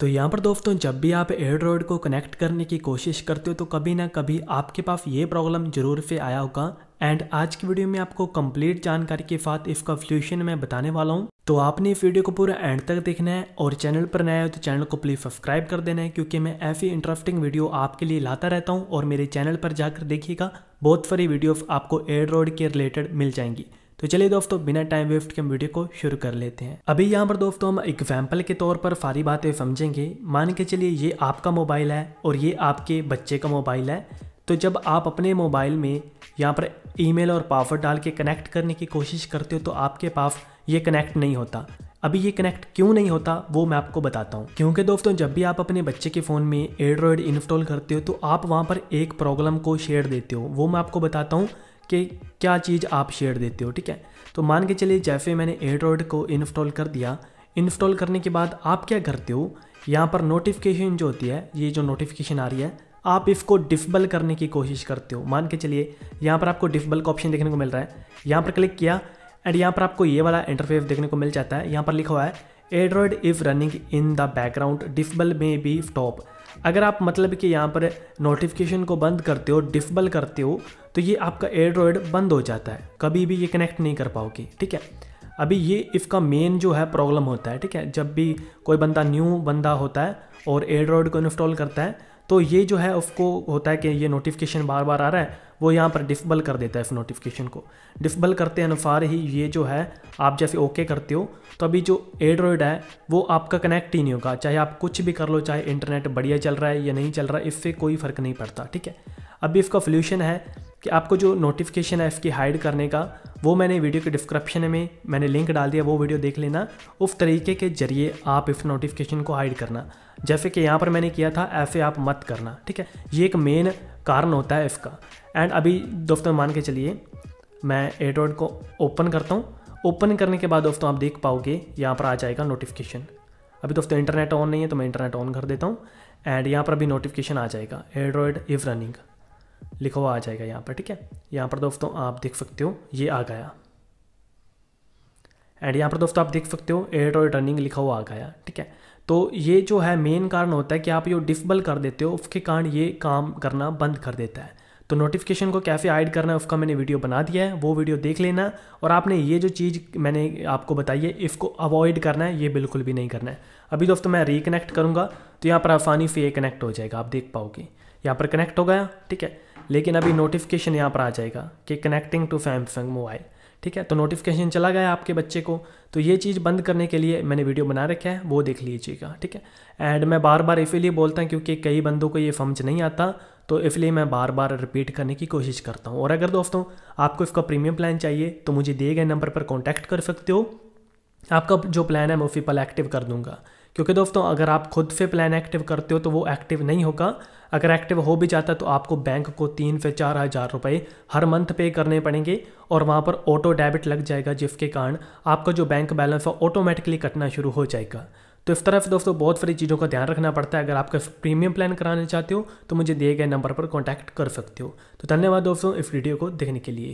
तो यहाँ पर दोस्तों जब भी आप एंड्रॉयड को कनेक्ट करने की कोशिश करते हो तो कभी ना कभी आपके पास ये प्रॉब्लम जरूर से आया होगा एंड आज की वीडियो में आपको कंप्लीट जानकारी के साथ इसका सोल्यूशन मैं बताने वाला हूँ तो आपने इस वीडियो को पूरा एंड तक देखना है और चैनल पर नया हो तो चैनल को प्लीज़ सब्सक्राइब कर देना है क्योंकि मैं ऐसी इंटरेस्टिंग वीडियो आपके लिए लाता रहता हूँ और मेरे चैनल पर जाकर देखिएगा बहुत सारी वीडियो आपको एयड्रॉइड के रिलेटेड मिल जाएंगी तो चलिए दोस्तों बिना टाइम वेस्ट के हम वीडियो को शुरू कर लेते हैं अभी यहाँ पर दोस्तों हम एग्जाम्पल के तौर पर सारी बातें समझेंगे मान के चलिए ये आपका मोबाइल है और ये आपके बच्चे का मोबाइल है तो जब आप अपने मोबाइल में यहाँ पर ईमेल और पासवर्ड डाल के कनेक्ट करने की कोशिश करते हो तो आपके पास ये कनेक्ट नहीं होता अभी ये कनेक्ट क्यों नहीं होता वो मैं आपको बताता हूँ क्योंकि दोस्तों जब भी आप अपने बच्चे के फ़ोन में एंड्रॉयड इंस्टॉल करते हो तो आप वहाँ पर एक प्रॉब्लम को शेयर देते हो वो मैं आपको बताता हूँ कि क्या चीज़ आप शेयर देते हो ठीक है तो मान के चलिए जैसे मैंने एंड्रॉयड को इंस्टॉल कर दिया इंस्टॉल करने के बाद आप क्या करते हो यहाँ पर नोटिफिकेशन जो होती है ये जो नोटिफिकेशन आ रही है आप इसको डिफबल करने की कोशिश करते हो मान के चलिए यहाँ पर आपको डिफबल का ऑप्शन देखने को मिल रहा है यहाँ पर क्लिक किया एंड यहाँ पर आपको ये वाला इंटरफेस देखने को मिल जाता है यहाँ पर लिखा हुआ है Android if running in the background डिफबल में बी स्टॉप अगर आप मतलब कि यहाँ पर नोटिफिकेशन को बंद करते हो डिफबल करते हो तो ये आपका एड्रॉयड बंद हो जाता है कभी भी ये कनेक्ट नहीं कर पाओगे ठीक है अभी ये इफ़ का मेन जो है प्रॉब्लम होता है ठीक है जब भी कोई बंदा न्यू बंदा होता है और एड्रॉयड को इंस्टॉल करता है तो ये जो है उसको होता है कि ये नोटिफिकेशन बार बार आ रहा है वो यहाँ पर डिफबल कर देता है इस नोटिफिकेशन को डिफबल करते अनुसार ही ये जो है आप जैसे ओके करते हो तो अभी जो एंड्रॉयड है वो आपका कनेक्ट ही नहीं होगा चाहे आप कुछ भी कर लो चाहे इंटरनेट बढ़िया चल रहा है या नहीं चल रहा है इससे कोई फ़र्क नहीं पड़ता ठीक है अभी इसका सोल्यूशन है कि आपको जो नोटिफिकेशन है इसकी हाइड करने का वो मैंने वीडियो के डिस्क्रिप्शन में मैंने लिंक डाल दिया वो वीडियो देख लेना उस तरीके के जरिए आप इस नोटिफिकेशन को हाइड करना जैसे कि यहाँ पर मैंने किया था ऐसे आप मत करना ठीक है ये एक मेन कारण होता है इसका एंड अभी दोस्तों मान के चलिए मैं एड्रॉइड को ओपन करता हूँ ओपन करने के बाद दोस्तों आप देख पाओगे यहाँ पर आ जाएगा नोटिफिकेशन अभी दोस्तों इंटरनेट ऑन नहीं है तो मैं इंटरनेट ऑन कर देता हूँ एंड यहाँ पर अभी नोटिफिकेशन आ जाएगा एड्रॉयड इज़ रनिंग लिखा हुआ आ जाएगा यहाँ पर ठीक है यहाँ पर दोस्तों आप देख सकते हो ये आ गया एंड यहाँ पर दोस्तों आप देख सकते हो एयर और रनिंग लिखा हुआ आ गया ठीक है तो ये जो है मेन कारण होता है कि आप ये डिसबल कर देते हो उसके कारण ये काम करना बंद कर देता है तो नोटिफिकेशन को कैसे ऐड करना है उसका मैंने वीडियो बना दिया है वो वीडियो देख लेना और आपने ये जो चीज़ मैंने आपको बताई है इसको अवॉइड करना है ये बिल्कुल भी नहीं करना है अभी दोस्तों मैं रिकनेक्ट करूँगा तो यहाँ पर आसानी से ये कनेक्ट हो जाएगा आप देख पाओगे यहाँ पर कनेक्ट हो गया ठीक है लेकिन अभी नोटिफिकेशन यहाँ पर आ जाएगा कि कनेक्टिंग टू सैमसंग मोबाइल ठीक है तो नोटिफिकेशन चला गया आपके बच्चे को तो ये चीज़ बंद करने के लिए मैंने वीडियो बना रखा है वो देख लीजिएगा ठीक है एंड मैं बार बार इसीलिए बोलता हूँ क्योंकि कई बंदों को ये समझ नहीं आता तो इसलिए मैं बार बार रिपीट करने की कोशिश करता हूँ और अगर दोस्तों आपको इसका प्रीमियम प्लान चाहिए तो मुझे दिए गए नंबर पर कॉन्टैक्ट कर सकते हो आपका जो प्लान है मैं उसी पर एक्टिव कर दूंगा क्योंकि दोस्तों अगर आप खुद से प्लान एक्टिव करते हो तो वो एक्टिव नहीं होगा अगर एक्टिव हो भी जाता तो आपको बैंक को तीन से चार हज़ार रुपये हर मंथ पे करने पड़ेंगे और वहाँ पर ऑटो डेबिट लग जाएगा जिसके कारण आपका जो बैंक बैलेंस है ऑटोमेटिकली कटना शुरू हो जाएगा तो इस तरह से दोस्तों बहुत सारी चीज़ों का ध्यान रखना पड़ता है अगर आपका प्रीमियम प्लान कराना चाहते हो तो मुझे दिए गए नंबर पर कॉन्टैक्ट कर सकते हो तो धन्यवाद दोस्तों इस वीडियो को देखने के लिए